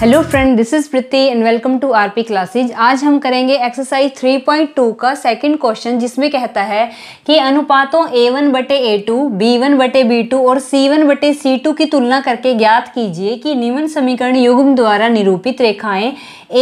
hello friend this is Preeti and welcome to RP classes आज हम करेंगे एक्सरसाइज 3.2 का सेकंड क्वेश्चन जिसमें कहता है कि अनुपातों ए वन बटे ए टू बी वन बटे बी टू और सी वन बटे सी टू की तुलना करके ज्ञात कीजिए कि निम्न समीकरण युग्म द्वारा निरूपित रेखाएं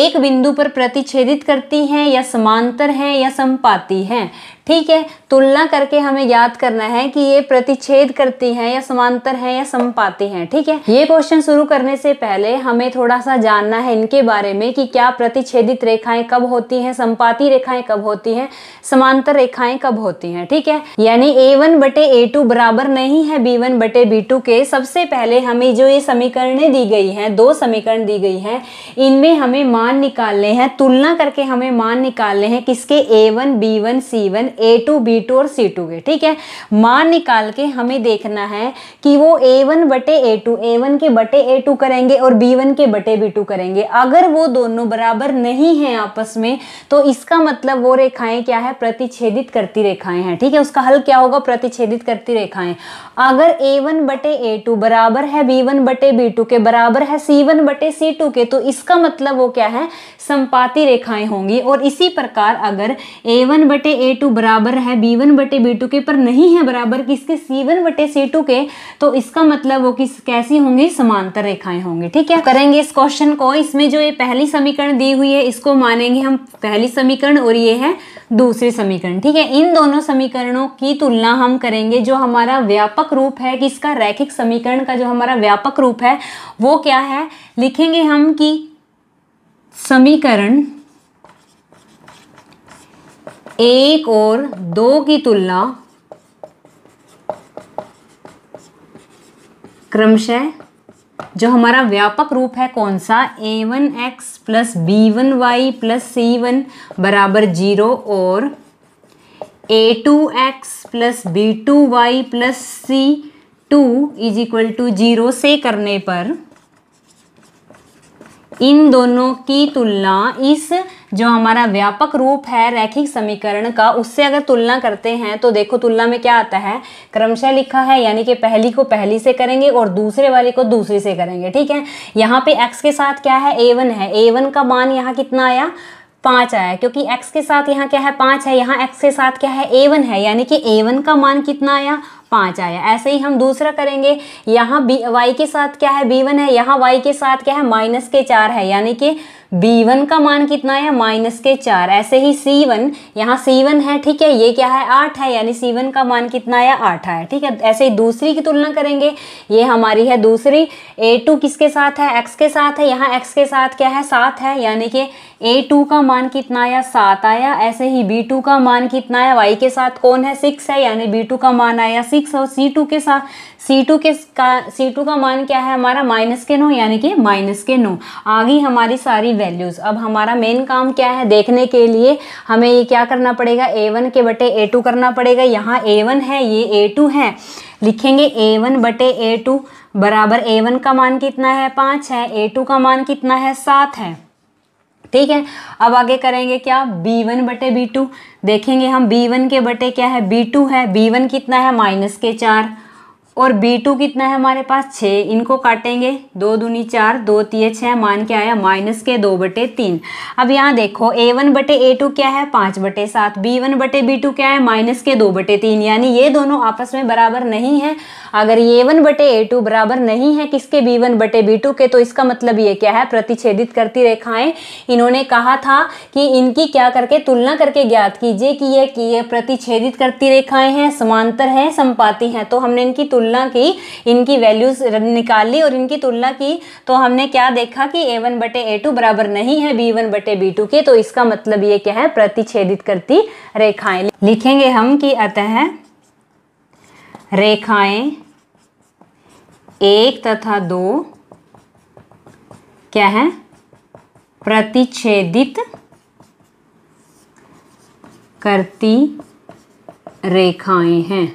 एक बिंदु पर प्रतिच्छेदित करती हैं या समांतर हैं या संपाती हैं ठीक है तुलना करके हमें याद करना है कि ये प्रतिच्छेद करती हैं या समांतर हैं या संपाती हैं ठीक है ये क्वेश्चन शुरू करने से पहले हमें थोड़ा सा जानना है इनके बारे में कि क्या प्रतिच्छेदित रेखाएं कब होती हैं संपाती रेखाएं कब होती हैं समांतर रेखाएं कब होती हैं ठीक है यानी ए वन बटे ए टू बराबर नहीं है बी वन बटे बी टू के सबसे पहले हमें जो ये समीकरणें दी गई हैं दो समीकरण दी गई हैं इनमें हमें मान निकालने हैं तुलना करके हमें मान निकालने हैं किसके A one B one C one A two B two और सी टू के ठीक है मान निकाल के हमें देखना है कि वो ए वन बटे ए टू ए वन के बटे ए टू करेंगे और बी वन के बटे बी टू करेंगे अगर वो दोनों बराबर नहीं हैं आपस में तो इसका मतलब वो रेखाएं क्या है प्रतिच्छेदित करती रेखाएं हैं ठीक है उसका हल क्या होगा प्रतिच्छेदित करती रेखाएं अगर ए वन बटे ए टू बराबर है बी वन बटे बी टू के बराबर है सी वन बटे सी टू के तो इसका मतलब वो क्या है संपाती रेखाएं होंगी और इसी प्रकार अगर ए वन बटे ए टू बराबर है बी वन बटे बी टू के पर नहीं है बराबर किसके सी वन बटे सी टू के तो इसका मतलब वो किस कैसी होंगी समांतर रेखाएं होंगी ठीक है करेंगे इस क्वेश्चन क्वेश्चन को इसमें जो ये पहली समीकरण दी हुई है इसको मानेंगे हम पहली समीकरण और ये है दूसरी समीकरण ठीक है इन दोनों समीकरणों की तुलना हम करेंगे जो हमारा व्यापक रूप है कि इसका रैखिक समीकरण का जो हमारा व्यापक रूप है वो क्या है लिखेंगे हम कि समीकरण एक और दो की तुलना क्रमशः जो हमारा व्यापक रूप है कौन सा A one x plus B one y plus C one बराबर जीरो और A two x plus B two y plus C two is equal to zero से करने पर इन दोनों की तुलना इस जो हमारा व्यापक रूप है रैखिक समीकरण का उससे अगर तुलना करते हैं तो देखो तुलना में क्या आता है क्रमशः लिखा है यानी कि पहली को पहली से करेंगे और दूसरे वाले को दूसरी से करेंगे ठीक है यहाँ पे एक्स के साथ क्या है ए वन है ए वन का मान यहाँ कितना आया पाँच आया क्योंकि x के साथ यहाँ क्या है पाँच है यहाँ x के साथ क्या है ए वन है यानी कि ए वन का मान कितना आया पाँच आया ऐसे ही हम दूसरा करेंगे यहाँ बी वाई के साथ क्या है बी वन है यहाँ y के साथ क्या है माइनस के चार है यानी कि b1 का मान कितना है माइनस के चार ऐसे ही c1 यहाँ वन है ठीक है ये क्या है आठ है यानी c1 का मान कितना है आठ है ठीक है ऐसे ही दूसरी की तुलना करेंगे ये हमारी है दूसरी a2 किसके साथ है x के साथ है यहाँ x के साथ क्या है सात है यानी कि a2 का मान कितना आया सात आया ऐसे ही b2 का मान कितना आया वाई के साथ कौन है सिक्स है यानी टू का मान आया सिक्स और टू के साथ टू के का टू का मान क्या है हमारा माइनस के नो यानी कि माइनस के नो आगे हमारी सारी वैल्यूज़ अब हमारा मेन काम क्या है देखने के लिए हमें ये क्या करना पड़ेगा ए वन के बटे ए टू करना पड़ेगा यहाँ ए वन है ये ए टू है लिखेंगे ए वन बटे ए टू बराबर ए वन का मान कितना है पाँच है ए टू का मान कितना है सात है ठीक है अब आगे करेंगे क्या बी वन बटे बी टू देखेंगे हम बी वन के बटे क्या है बी टू है बी वन कितना है माइनस के चार और बी टू कितना है हमारे पास छः इनको काटेंगे दो दूनी चार दो तीय छः मान क्या आया माइनस के दो बटे तीन अब यहाँ देखो ए वन बटे ए टू क्या है पाँच बटे सात बी वन बटे बी टू क्या है माइनस के दो बटे तीन यानी ये दोनों आपस में बराबर नहीं है अगर ए वन बटे ए टू बराबर नहीं है किसके बी वन बटे बी टू के तो इसका मतलब ये क्या है प्रतिच्छेदित करती रेखाएं इन्होंने कहा था कि इनकी क्या करके तुलना करके ज्ञात कीजिए कि ये कि ये प्रतिच्छेदित करती रेखाएं हैं समांतर हैं संपाती हैं तो हमने इनकी तुलना तुलना की इनकी वैल्यूज़ निकाली और इनकी तुलना की तो हमने क्या देखा कि ए वन बटे ए टू बराबर नहीं है बी वन बटे बी टू के तो इसका मतलब ये क्या है प्रतिच्छेदित करती रेखाएं लिखेंगे हम कि अतः रेखाएं एक तथा दो क्या है प्रतिच्छेदित करती रेखाएं हैं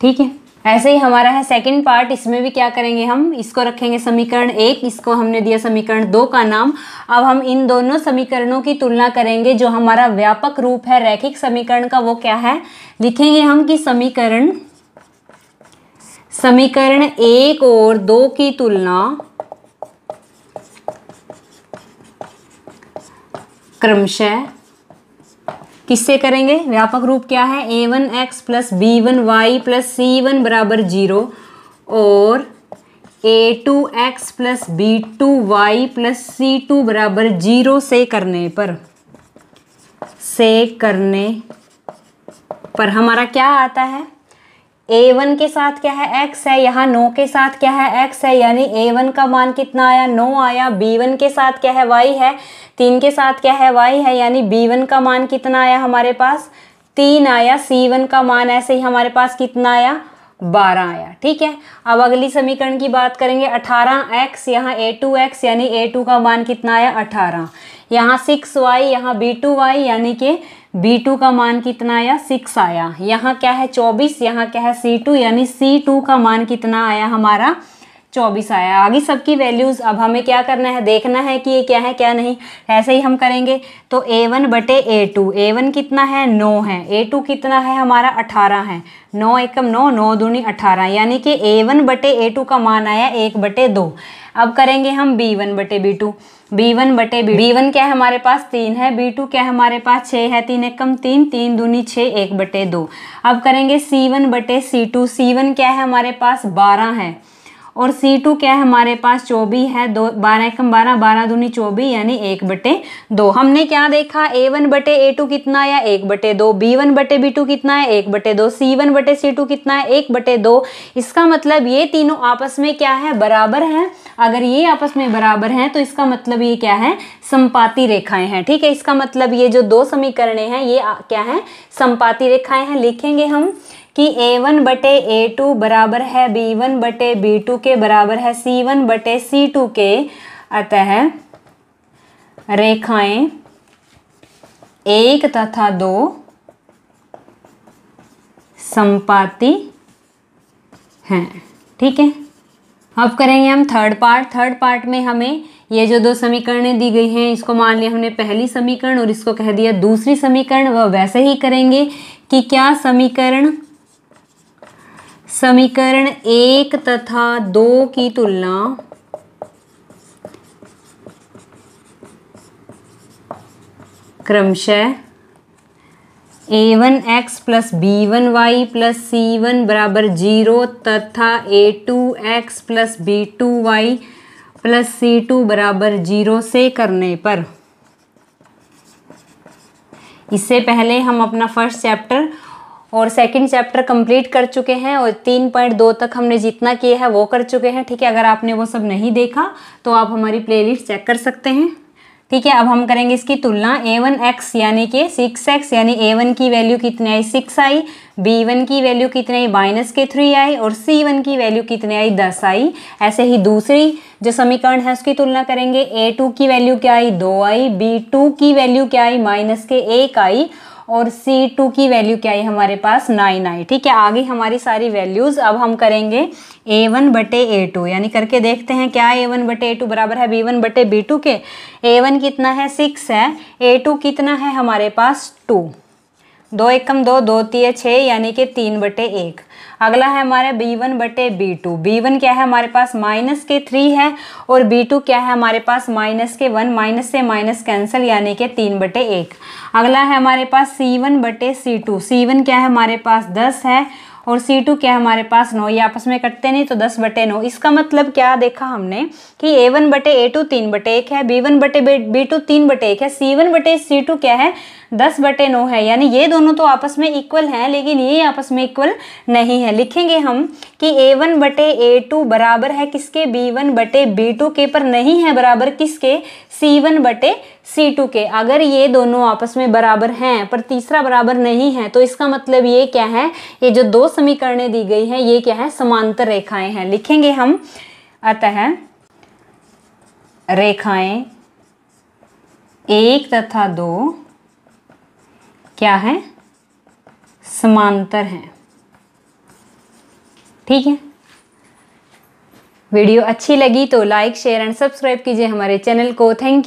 ठीक है ऐसे ही हमारा है सेकंड पार्ट इसमें भी क्या करेंगे हम इसको रखेंगे समीकरण एक इसको हमने दिया समीकरण दो का नाम अब हम इन दोनों समीकरणों की तुलना करेंगे जो हमारा व्यापक रूप है रैखिक समीकरण का वो क्या है लिखेंगे हम कि समीकरण समीकरण एक और दो की तुलना क्रमशः किससे करेंगे व्यापक रूप क्या है A one x plus B one y plus C one बराबर जीरो और A two x plus B two y plus C two बराबर जीरो से करने पर से करने पर हमारा क्या आता है ए वन के साथ क्या है एक्स है यहाँ नो के साथ क्या है एक्स है यानी ए वन का मान कितना आया नो आया बी वन के साथ क्या है वाई है तीन के साथ क्या है वाई है यानी बी वन का मान कितना आया हमारे पास तीन आया सी वन का मान ऐसे ही हमारे पास कितना आया बारह आया ठीक है अब अगली समीकरण की बात करेंगे अठारह एक्स यहाँ ए टू एक्स यानी ए टू का मान कितना आया अठारह यहाँ सिक्स वाई यहाँ बी टू वाई यानी कि बी टू का मान कितना आया सिक्स आया यहाँ क्या है चौबीस यहाँ क्या है सी टू यानी सी टू का मान कितना आया हमारा चौबीस आया आगे सबकी वैल्यूज़ अब हमें क्या करना है देखना है कि ये क्या है क्या नहीं ऐसे ही हम करेंगे तो ए वन बटे ए टू ए वन कितना है नौ है ए टू कितना है हमारा अठारह है नौ एकम नौ नौ दूनी अठारह यानी कि ए वन बटे ए टू का मान आया एक बटे दो अब करेंगे हम बी वन बटे बी टू बी वन बटे बी बी वन क्या है हमारे पास तीन है बी टू क्या है हमारे पास छः है तीन एक कम तीन तीन दूनी छः एक बटे दो अब करेंगे सी वन बटे सी टू सी वन क्या है हमारे पास बारह है और सी टू क्या है हमारे पास चौबी है दो बारह एकम बारह बारह दूनी चौबी यानी एक बटे दो हमने क्या देखा ए वन बटे ए टू कितना आया एक बटे दो बी वन बटे बी टू कितना है एक बटे दो सी वन बटे सी टू कितना है एक बटे दो इसका मतलब ये तीनों आपस में क्या है बराबर है अगर ये आपस में बराबर हैं तो इसका मतलब ये क्या है संपाति रेखाएं हैं ठीक है इसका मतलब ये जो दो समीकरण हैं ये क्या है संपाति रेखाएं हैं लिखेंगे हम कि ए वन बटे ए टू बराबर है बी वन बटे बी टू के बराबर है सी वन बटे सी टू के अतः रेखाएं एक तथा दो संपाति हैं ठीक है अब करेंगे हम थर्ड पार्ट थर्ड पार्ट में हमें ये जो दो समीकरणें दी गई हैं इसको मान लिया हमने पहली समीकरण और इसको कह दिया दूसरी समीकरण वह वैसे ही करेंगे कि क्या समीकरण समीकरण एक तथा दो की तुलना क्रमशः A one x plus B one y plus C one बराबर जीरो तथा A two x plus B two y plus C two बराबर जीरो से करने पर इससे पहले हम अपना फर्स्ट चैप्टर और सेकंड चैप्टर कंप्लीट कर चुके हैं और तीन पॉइंट दो तक हमने जितना किया है वो कर चुके हैं ठीक है अगर आपने वो सब नहीं देखा तो आप हमारी प्लेलिस्ट चेक कर सकते हैं ठीक है अब हम करेंगे इसकी तुलना ए वन एक्स यानी कि सिक्स एक्स यानी ए वन की वैल्यू कितनी आई सिक्स आई बी वन की वैल्यू कितनी आई माइनस के थ्री आई और सी वन की वैल्यू कितनी आई दस आई ऐसे ही दूसरी जो समीकरण है उसकी तुलना करेंगे ए टू की वैल्यू क्या आई दो आई बी टू की वैल्यू क्या आई माइनस के एक आई और सी टू की वैल्यू क्या है हमारे पास नाइन आई ठीक है आगे हमारी सारी वैल्यूज़ अब हम करेंगे ए वन बटे ए टू यानी करके देखते हैं क्या ए वन बटे ए टू बराबर है बी वन बटे बी टू के ए वन कितना है सिक्स है ए टू कितना है हमारे पास टू दो एकम दो दो तीय छः यानी कि तीन बटे एक अगला है हमारे बी वन बटे बी टू बी वन क्या है हमारे पास माइनस के थ्री है और बी टू क्या है हमारे पास माइनस के वन माइनस से माइनस कैंसिल यानी कि तीन बटे एक अगला है हमारे पास सी वन बटे सी टू सी वन क्या है हमारे पास दस है और सी टू क्या है हमारे पास नौ ये आपस में कटते नहीं तो दस बटे नौ इसका मतलब क्या देखा हमने कि ए वन बटे ए टू तीन बटे एक है बी वन बटे बी टू तीन बटे एक है सी वन बटे सी टू क्या है दस बटे नौ है यानी ये दोनों तो आपस में इक्वल हैं लेकिन ये आपस में इक्वल नहीं है लिखेंगे हम कि ए वन बटे ए टू बराबर है किसके बी वन बटे बी टू के पर नहीं है बराबर किसके सी वन बटे सी टू के अगर ये दोनों आपस में बराबर हैं पर तीसरा बराबर नहीं है तो इसका मतलब ये क्या है ये जो दो समीकरणें दी गई हैं ये क्या है समांतर रेखाएं हैं लिखेंगे हम अतः रेखाएं एक तथा दो क्या है समांतर हैं ठीक है वीडियो अच्छी लगी तो लाइक शेयर एंड सब्सक्राइब कीजिए हमारे चैनल को थैंक यू